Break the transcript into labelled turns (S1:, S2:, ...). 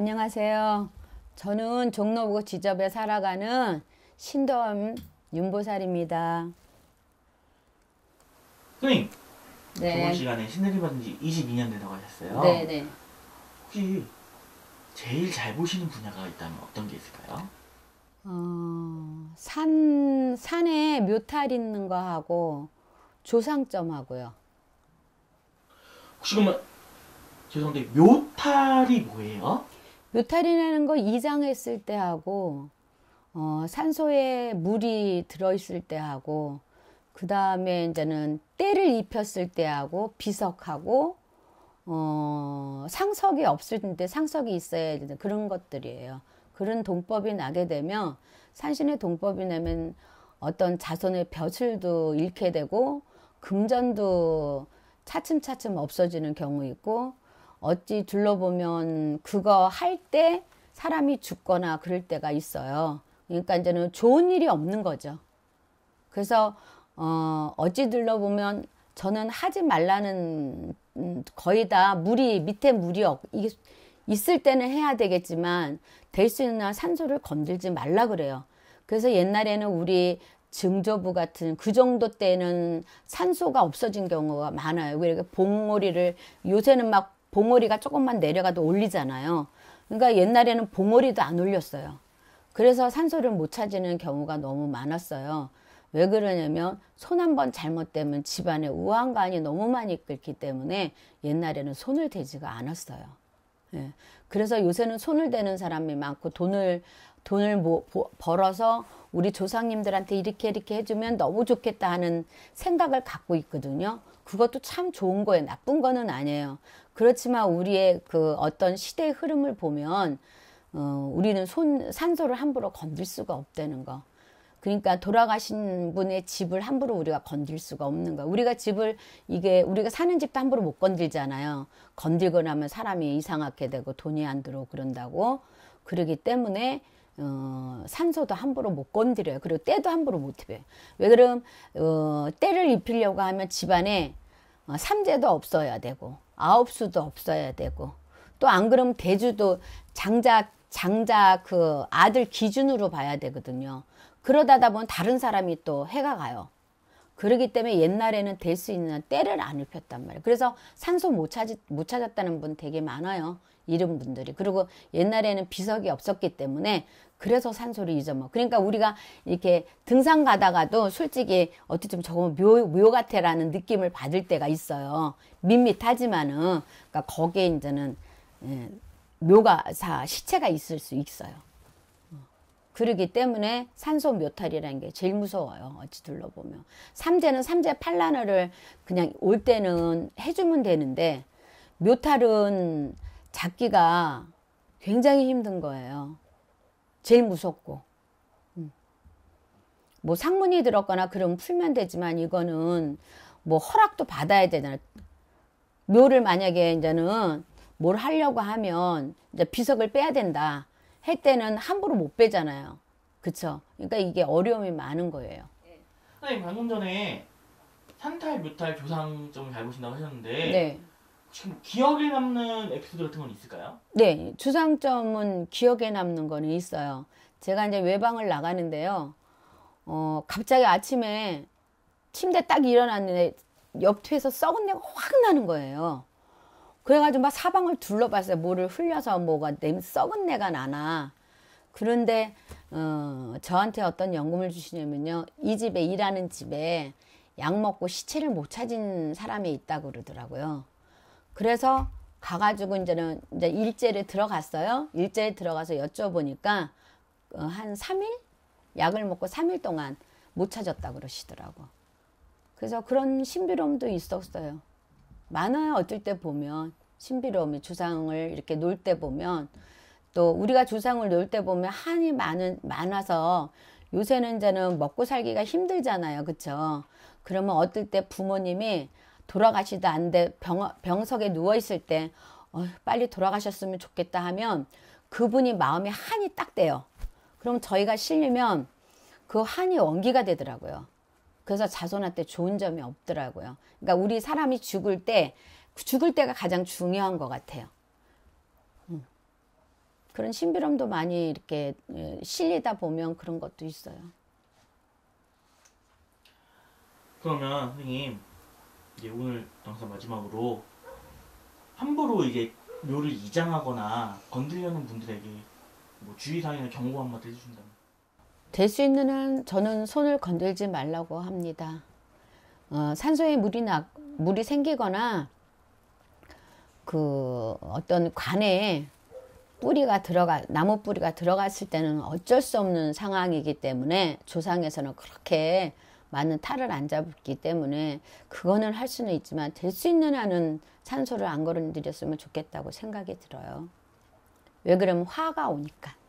S1: 안녕하세요. 저는 종로구 지접에 살아가는 신도엄 윤보살입니다. 선생님, 네. 저번 시간에 신내림 받은 지 22년 되다고 하셨어요. 네네. 네. 혹시 제일 잘 보시는 분야가 있다면 어떤 게 있을까요? 어, 산, 산에 묘탈 있는 거 하고 조상점 하고요. 혹시 그러면 죄송한데 묘탈이 뭐예요? 묘탈이라는 거이장 했을 때 하고 어, 산소에 물이 들어있을 때 하고 그 다음에 이제는 때를 입혔을 때 하고 비석하고 어, 상석이 없을 때 상석이 있어야 되는 그런 것들이에요. 그런 동법이 나게 되면 산신의 동법이 나면 어떤 자손의 벼슬도 잃게 되고 금전도 차츰차츰 없어지는 경우 있고 어찌 둘러보면 그거 할 때 사람이 죽거나 그럴 때가 있어요. 그러니까 이제는 좋은 일이 없는 거죠. 그래서 어, 어찌 둘러보면 저는 하지 말라는 음, 거의 다 물이 밑에 물이 없, 이게 있을 때는 해야 되겠지만 될 수 있는 한 산소를 건들지 말라 그래요. 그래서 옛날에는 우리 증조부 같은 그 정도 때는 산소가 없어진 경우가 많아요. 그러니 봉오리를 요새는 막 봉오리가 조금만 내려가도 올리잖아요. 그러니까 옛날에는 봉오리도 안 올렸어요. 그래서 산소를 못 찾는 경우가 너무 많았어요. 왜 그러냐면 손 한번 잘못되면 집안에 우한관이 너무 많이 끓기 때문에 옛날에는 손을 대지가 않았어요. 예. 그래서 요새는 손을 대는 사람이 많고 돈을 돈을 뭐, 벌어서 우리 조상님들한테 이렇게 이렇게 해주면 너무 좋겠다 하는 생각을 갖고 있거든요. 그것도 참 좋은 거예요. 나쁜 거는 아니에요. 그렇지만 우리의 그 어떤 시대의 흐름을 보면 어, 우리는 손 산소를 함부로 건들 수가 없다는 거. 그러니까 돌아가신 분의 집을 함부로 우리가 건들 수가 없는 거 우리가 집을 이게 우리가 사는 집도 함부로 못 건들잖아요. 건들고 나면 사람이 이상하게 되고 돈이 안 들어 그런다고 그러기 때문에 어, 산소도 함부로 못 건드려요. 그리고 때도 함부로 못 입어요. 왜 그럼 어, 때를 입히려고 하면 집안에 어, 삼재도 없어야 되고 아홉 수도 없어야 되고 또 안 그러면 대주도 장자 장자 그 아들 기준으로 봐야 되거든요. 그러다 보면 다른 사람이 또 해가 가요. 그러기 때문에 옛날에는 될 수 있는 때를 안읊혔단 말이에요. 그래서 산소 못, 찾, 못 찾았다는 분 되게 많아요. 이런 분들이. 그리고 옛날에는 비석이 없었기 때문에 그래서 산소를 잊어먹어. 그러니까 우리가 이렇게 등산 가다가도 솔직히 어쨌든 저거 묘, 묘같애라는 느낌을 받을 때가 있어요. 밋밋하지만은. 그러니까 거기에 이제는 예, 묘가, 사, 시체가 있을 수 있어요. 그러기 때문에 산소 묘탈이라는 게 제일 무서워요. 어찌 둘러보면. 삼재는 삼재 팔란어를 그냥 올 때는 해주면 되는데 묘탈은 잡기가 굉장히 힘든 거예요. 제일 무섭고. 음. 뭐 상문이 들었거나 그럼 풀면 되지만 이거는 뭐 허락도 받아야 되잖아. 묘를 만약에 이제는 뭘 하려고 하면 이제 비석을 빼야 된다. 할 때는 함부로 못 빼잖아요. 그쵸? 그러니까 이게 어려움이 많은 거예요. 네. 선생님 방금 전에 산탈, 묘탈, 조상점잘 보신다고 하셨는데 네. 지금 기억에 남는 에피소드 같은 건 있을까요? 네, 주상점은 기억에 남는 거 있어요. 제가 이제 외방을 나가는데요. 어, 갑자기 아침에 침대 딱 일어났는데 옆에서 썩은 내가 확 나는 거예요. 그래가지고 막 사방을 둘러봤어요. 물을 흘려서 뭐가 냄 썩은 내가 나나. 그런데 어, 저한테 어떤 연금을 주시냐면요. 이 집에 일하는 집에 약 먹고 시체를 못 찾은 사람이 있다고 그러더라고요. 그래서 가가지고 이제는 이제 일제를 들어갔어요. 일제에 들어가서 여쭤보니까 어, 한 3일 약을 먹고 3일 동안 못 찾았다 그러시더라고. 그래서 그런 신비로움도 있었어요. 많아요. 어떨 때 보면 신비로움이 주상을 이렇게 놀 때 보면 또 우리가 주상을 놀 때 보면 한이 많은 많아서 요새는 저는 먹고 살기가 힘들잖아요. 그렇죠? 그러면 어떨 때 부모님이 돌아가시도 안 돼 병, 석에 누워 있을 때 어, 빨리 돌아가셨으면 좋겠다 하면 그분이 마음에 한이 딱 돼요. 그럼 저희가 실리면 그 한이 원기가 되더라고요. 그래서 자손한테 좋은 점이 없더라고요. 그러니까 우리 사람이 죽을 때 죽을 때가 가장 중요한 것 같아요. 음. 그런 신비럼도 많이 이렇게 예, 실리다 보면 그런 것도 있어요. 그러면 선생님 이제 오늘 영상 마지막으로 함부로 이게 묘를 이장하거나 건드려는 분들에게 뭐 주의사항이나 경고 한마디 해주신다면 될 수 있는 한 저는 손을 건들지 말라고 합니다. 어, 산소에 물이 나 물이 생기거나 그 어떤 관에 뿌리가 들어가 나무 뿌리가 들어갔을 때는 어쩔 수 없는 상황이기 때문에 조상에서는 그렇게 많은 탈을 안 잡기 때문에 그거는 할 수는 있지만 될 수 있는 한은 산소를 안 걸어드렸으면 좋겠다고 생각이 들어요. 왜 그러면 화가 오니까.